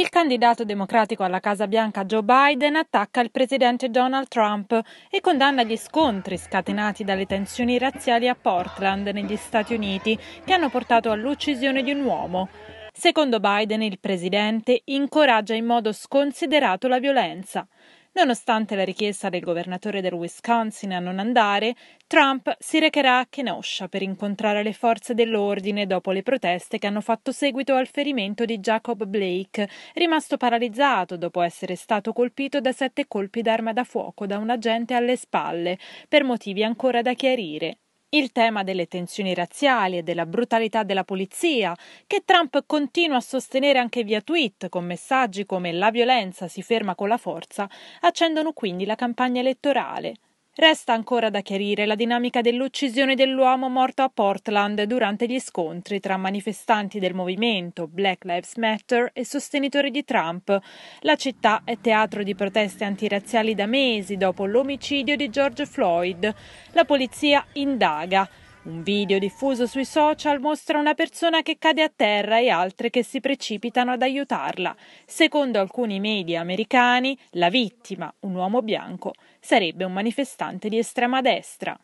Il candidato democratico alla Casa Bianca Joe Biden attacca il presidente Donald Trump e condanna gli scontri scatenati dalle tensioni razziali a Portland, negli Stati Uniti, che hanno portato all'uccisione di un uomo. Secondo Biden, il presidente incoraggia in modo sconsiderato la violenza. Nonostante la richiesta del governatore del Wisconsin a non andare, Trump si recherà a Kenosha per incontrare le forze dell'ordine dopo le proteste che hanno fatto seguito al ferimento di Jacob Blake, rimasto paralizzato dopo essere stato colpito da sette colpi d'arma da fuoco da un agente alle spalle, per motivi ancora da chiarire. Il tema delle tensioni razziali e della brutalità della polizia, che Trump continua a sostenere anche via tweet con messaggi come la violenza si ferma con la forza, accendono quindi la campagna elettorale. Resta ancora da chiarire la dinamica dell'uccisione dell'uomo morto a Portland durante gli scontri tra manifestanti del movimento Black Lives Matter e sostenitori di Trump. La città è teatro di proteste antirazziali da mesi dopo l'omicidio di George Floyd. La polizia indaga. Un video diffuso sui social mostra una persona che cade a terra e altre che si precipitano ad aiutarla. Secondo alcuni media americani, la vittima, un uomo bianco, sarebbe un manifestante di estrema destra.